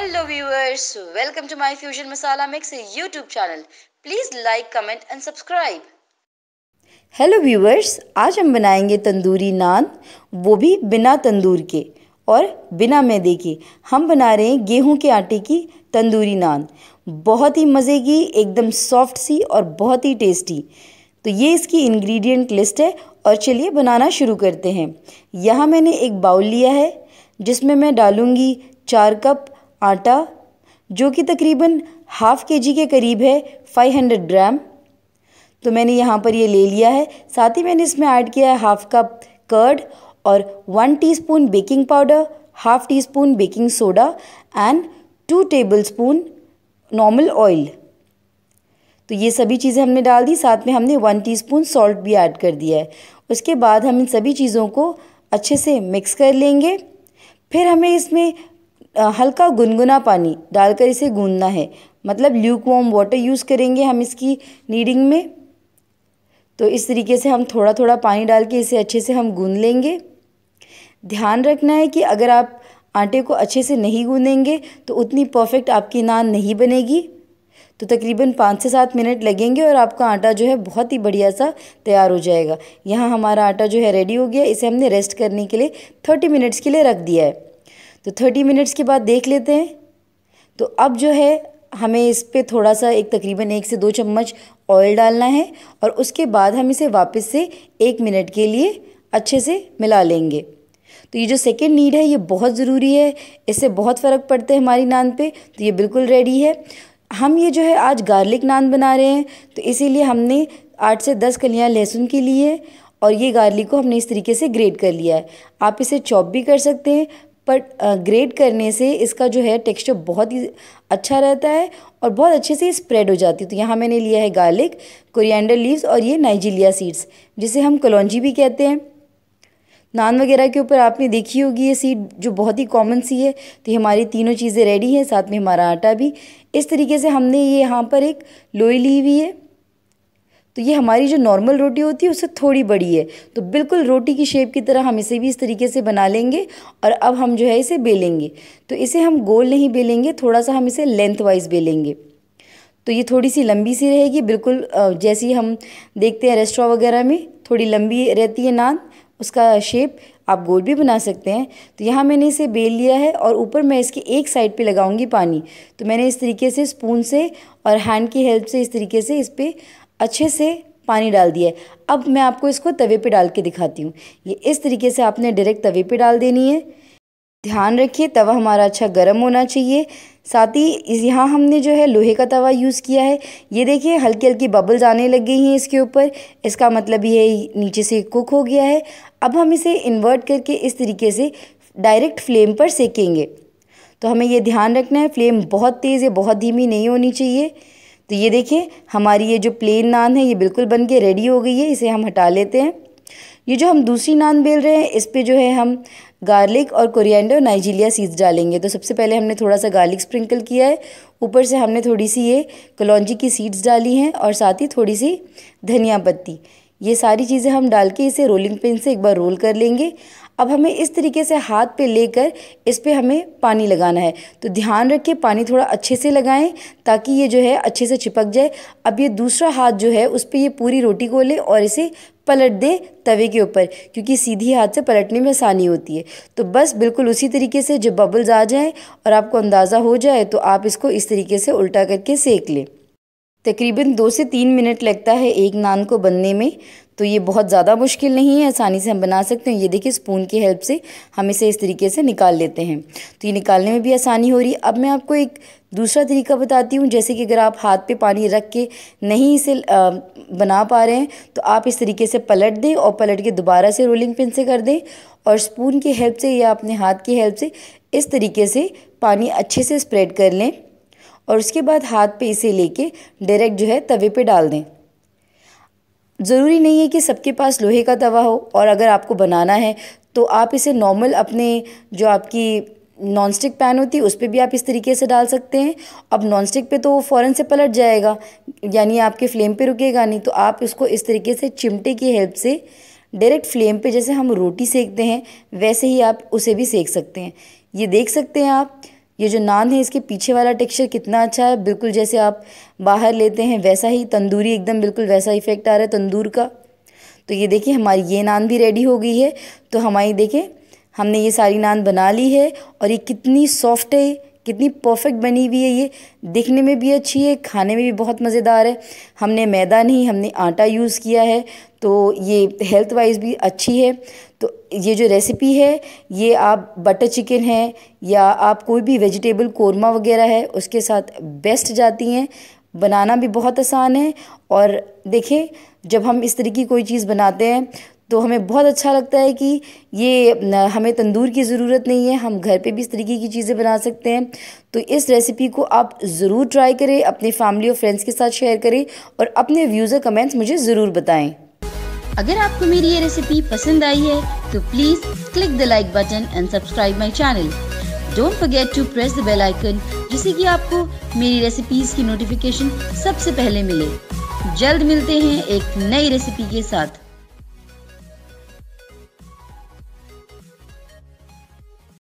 hello viewers welcome to my fusion masala mix YouTube channel please like comment and subscribe hello viewers आज हम बनाएंगे तंदूरी नान वो भी बिना तंदूर के और बिना मैदे के हम बना रहे हैं गेहूं के आटे की तंदूरी नान बहुत ही मज़े की एकदम सॉफ्ट सी और बहुत ही टेस्टी तो ये इसकी इंग्रेडिएंट लिस्ट है और चलिए बनाना शुरू करते हैं यहाँ मैंने एक बाउल लिया है जिसमें मैं डालूँगी चार कप आटा जो कि तकरीबन हाफ़ के जी के करीब है 500 ग्राम तो मैंने यहाँ पर ये ले लिया है साथ ही मैंने इसमें ऐड किया है हाफ़ कप कर्ड और one teaspoon baking powder half teaspoon baking soda and two tablespoon normal oil तो ये सभी चीज़ें हमने डाल दी साथ में हमने वन टीस्पून सॉल्ट भी ऐड कर दिया है उसके बाद हम इन सभी चीज़ों को अच्छे से मिक्स कर लेंगे फिर हमें इसमें हल्का गुनगुना पानी डालकर इसे गूंदना है मतलब ल्यूक वॉम वाटर यूज़ करेंगे हम इसकी नीडिंग में तो इस तरीके से हम थोड़ा थोड़ा पानी डाल के इसे अच्छे से हम गूंद लेंगे ध्यान रखना है कि अगर आप आटे को अच्छे से नहीं गूंदेंगे तो उतनी परफेक्ट आपकी नान नहीं बनेगी तो तकरीबन पाँच से सात मिनट लगेंगे और आपका आटा जो है बहुत ही बढ़िया सा तैयार हो जाएगा यहाँ हमारा आटा जो है रेडी हो गया इसे हमने रेस्ट करने के लिए थर्टी मिनट्स के लिए रख दिया है तो थर्टी मिनट्स के बाद देख लेते हैं तो अब जो है हमें इस पर थोड़ा सा एक तकरीबन एक से दो चम्मच ऑयल डालना है और उसके बाद हम इसे वापस से एक मिनट के लिए अच्छे से मिला लेंगे तो ये जो सेकेंड नीड है ये बहुत ज़रूरी है इससे बहुत फ़र्क पड़ता है हमारी नान पे तो ये बिल्कुल रेडी है हम ये जो है आज गार्लिक नान बना रहे हैं तो इसीलिए हमने आठ से दस कलियाँ लहसुन की ली है और ये गार्लिक को हमने इस तरीके से ग्रेट कर लिया है आप इसे चॉप भी कर सकते हैं बट ग्रेट करने से इसका जो है टेक्सचर बहुत ही अच्छा रहता है और बहुत अच्छे से स्प्रेड हो जाती है तो यहाँ मैंने लिया है गार्लिक कोरिएंडर लीव्स और ये नाइजीलिया सीड्स जिसे हम कलौजी भी कहते हैं नान वगैरह के ऊपर आपने देखी होगी ये सीड जो बहुत ही कॉमन सी है तो हमारी तीनों चीज़ें रेडी हैं साथ में हमारा आटा भी इस तरीके से हमने ये यहाँ पर एक लोई ली हुई है तो ये हमारी जो नॉर्मल रोटी होती है उससे थोड़ी बड़ी है तो बिल्कुल रोटी की शेप की तरह हम इसे भी इस तरीके से बना लेंगे और अब हम जो है इसे बेलेंगे तो इसे हम गोल नहीं बेलेंगे थोड़ा सा हम इसे लेंथ वाइज बेलेंगे तो ये थोड़ी सी लंबी सी रहेगी बिल्कुल जैसी हम देखते हैं रेस्टोरा वगैरह में थोड़ी लंबी रहती है नान उसका शेप आप गोल भी बना सकते हैं तो यहाँ मैंने इसे बेल लिया है और ऊपर मैं इसके एक साइड पे लगाऊंगी पानी तो मैंने इस तरीके से स्पून से और हैंड की हेल्प से इस तरीके से इस पर अच्छे से पानी डाल दिया है अब मैं आपको इसको तवे पे डाल के दिखाती हूँ ये इस तरीके से आपने डायरेक्ट तवे पे डाल देनी है ध्यान रखिए तवा हमारा अच्छा गर्म होना चाहिए साथ ही यहाँ हमने जो है लोहे का तवा यूज़ किया है ये देखिए हल्की हल्की बबल्स आने लग गई हैं इसके ऊपर इसका मतलब ये नीचे से कुक हो गया है अब हम इसे इन्वर्ट करके इस तरीके से डायरेक्ट फ्लेम पर सेकेंगे तो हमें ये ध्यान रखना है फ्लेम बहुत तेज़ है बहुत धीमी नहीं होनी चाहिए तो ये देखिए हमारी ये जो प्लेन नान है ये बिल्कुल बन के रेडी हो गई है इसे हम हटा लेते हैं ये जो हम दूसरी नान बेल रहे हैं इस पर जो है हम गार्लिक और कोरिएंडर नाइजीलिया सीड्स डालेंगे तो सबसे पहले हमने थोड़ा सा गार्लिक स्प्रिंकल किया है ऊपर से हमने थोड़ी सी ये कलौजी की सीड्स डाली हैं और साथ ही थोड़ी सी धनिया पत्ती ये सारी चीज़ें हम डाल के इसे रोलिंग पिन से एक बार रोल कर लेंगे अब हमें इस तरीके से हाथ पे लेकर इस पर हमें पानी लगाना है तो ध्यान रखें पानी थोड़ा अच्छे से लगाएं ताकि ये जो है अच्छे से चिपक जाए अब ये दूसरा हाथ जो है उस पर ये पूरी रोटी को ले और इसे पलट दें तवे के ऊपर क्योंकि सीधी हाथ से पलटने में आसानी होती है तो बस बिल्कुल उसी तरीके से जब बबल्स आ जाएँ और आपको अंदाज़ा हो जाए तो आप इसको इस तरीके से उल्टा करके सेक लें तकरीबन दो से तीन मिनट लगता है एक नान को बनने में तो ये बहुत ज़्यादा मुश्किल नहीं है आसानी से हम बना सकते हैं ये देखिए स्पून की हेल्प से हम इसे इस तरीके से निकाल लेते हैं तो ये निकालने में भी आसानी हो रही है अब मैं आपको एक दूसरा तरीका बताती हूँ जैसे कि अगर आप हाथ पे पानी रख के नहीं इसे बना पा रहे हैं तो आप इस तरीके से पलट दें और पलट के दोबारा से रोलिंग पिन से कर दें और स्पून की हेल्प से या अपने हाथ की हेल्प से इस तरीके से पानी अच्छे से स्प्रेड कर लें और उसके बाद हाथ पे इसे लेके डायरेक्ट जो है तवे पे डाल दें ज़रूरी नहीं है कि सबके पास लोहे का तवा हो और अगर आपको बनाना है तो आप इसे नॉर्मल अपने जो आपकी नॉन स्टिक पैन होती है उस पर भी आप इस तरीके से डाल सकते हैं अब नॉन स्टिक पे तो फ़ौरन से पलट जाएगा यानी आपके फ्लेम पे रुकेगा नहीं तो आप इसको इस तरीके से चिमटे की हेल्प से डायरेक्ट फ्लेम पे जैसे हम रोटी सेकते हैं वैसे ही आप उसे भी सेक सकते हैं ये देख सकते हैं आप ये जो नान है इसके पीछे वाला टेक्सचर कितना अच्छा है बिल्कुल जैसे आप बाहर लेते हैं वैसा ही तंदूरी एकदम बिल्कुल वैसा इफ़ेक्ट आ रहा है तंदूर का तो ये देखिए हमारी ये नान भी रेडी हो गई है तो हमारी देखें हमने ये सारी नान बना ली है और ये कितनी सॉफ्ट है कितनी परफेक्ट बनी हुई है ये दिखने में भी अच्छी है खाने में भी बहुत मज़ेदार है हमने मैदा नहीं हमने आटा यूज़ किया है तो ये हेल्थ वाइज भी अच्छी है तो ये जो रेसिपी है ये आप बटर चिकन है या आप कोई भी वेजिटेबल कोरमा वगैरह है उसके साथ बेस्ट जाती हैं बनाना भी बहुत आसान है और देखें जब हम इस तरीके की कोई चीज़ बनाते हैं तो हमें बहुत अच्छा लगता है कि ये हमें तंदूर की ज़रूरत नहीं है हम घर पे भी इस तरीके की चीज़ें बना सकते हैं तो इस रेसिपी को आप ज़रूर ट्राई करें अपने फैमिली और फ्रेंड्स के साथ शेयर करें और अपने व्यूज़ और कमेंट्स मुझे ज़रूर बताएं अगर आपको मेरी ये रेसिपी पसंद आई है तो please click the like button and subscribe my channel don't forget to press the bell icon जिससे कि आपको मेरी रेसिपीज की नोटिफिकेशन सबसे पहले मिले जल्द मिलते हैं एक नई रेसिपी के साथ